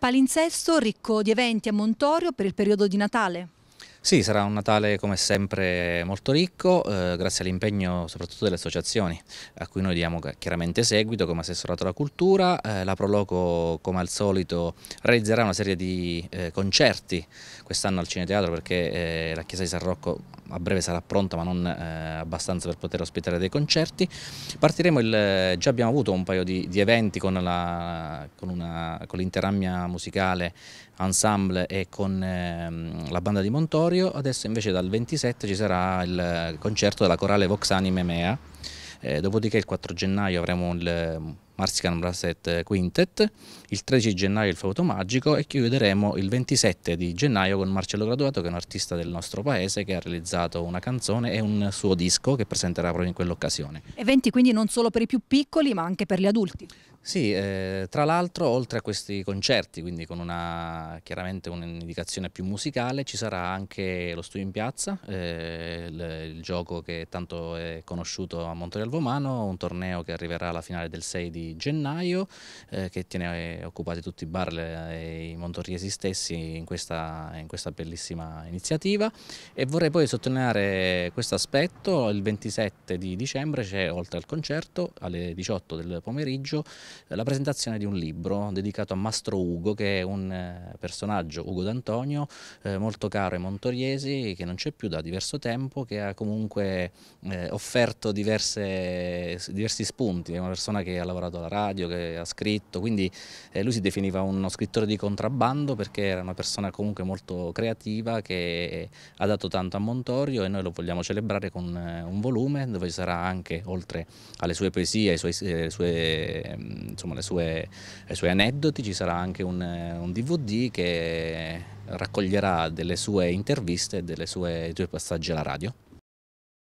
Palinsesto ricco di eventi a Montorio per il periodo di Natale. Sì, sarà un Natale come sempre molto ricco, eh, grazie all'impegno soprattutto delle associazioni, a cui noi diamo chiaramente seguito come assessorato alla cultura. Eh, la Proloco, come al solito, realizzerà una serie di eh, concerti quest'anno al Cineteatro perché eh, la Chiesa di San Rocco a breve sarà pronta ma non eh, abbastanza per poter ospitare dei concerti. Partiremo, il, eh, già abbiamo avuto un paio di, di eventi con l'interamia musicale, ensemble e con ehm, la banda di Montori febbraio, adesso invece dal 27 ci sarà eh, il concerto della corale Vox Anime Mea, eh, dopodiché il 4 gennaio avremo il mm, Marsican Brasset Quintet, il 13 gennaio il Fauto Magico e chiuderemo il 27 di gennaio con Marcello Graduato che è un artista del nostro paese che ha realizzato una canzone e un suo disco che presenterà proprio in quell'occasione. Eventi quindi non solo per i più piccoli ma anche per gli adulti? Sì, eh, tra l'altro oltre a questi concerti, quindi con una chiaramente un'indicazione più musicale, ci sarà anche lo studio in piazza, eh, il, il, gioco che tanto è conosciuto a Monte del Vomano, un torneo che arriverà alla finale del 6 di gennaio eh, che tiene occupati tutti i bar eh, e i montorriesi stessi in questa, in questa bellissima iniziativa e vorrei poi sottolineare questo aspetto, il 27 di dicembre c'è oltre al concerto alle 18 del pomeriggio la presentazione di un libro dedicato a Mastro Ugo che è un eh, personaggio, Ugo D'Antonio, eh, molto caro ai montorriesi che non c'è più da diverso tempo, che ha comunque eh, offerto diverse, diversi spunti, è una persona che ha lavorato alla radio, che ha scritto, quindi eh, lui si definiva uno scrittore di contrabbando perché era una persona comunque molto creativa che ha dato tanto a Montorio e noi lo vogliamo celebrare con eh, un volume dove ci sarà anche, oltre alle sue poesie, ai suoi, eh, sue, mm, insomma, le sue, ai suoi aneddoti, ci sarà anche un, eh, un DVD che raccoglierà delle sue interviste e dei suoi passaggi alla radio.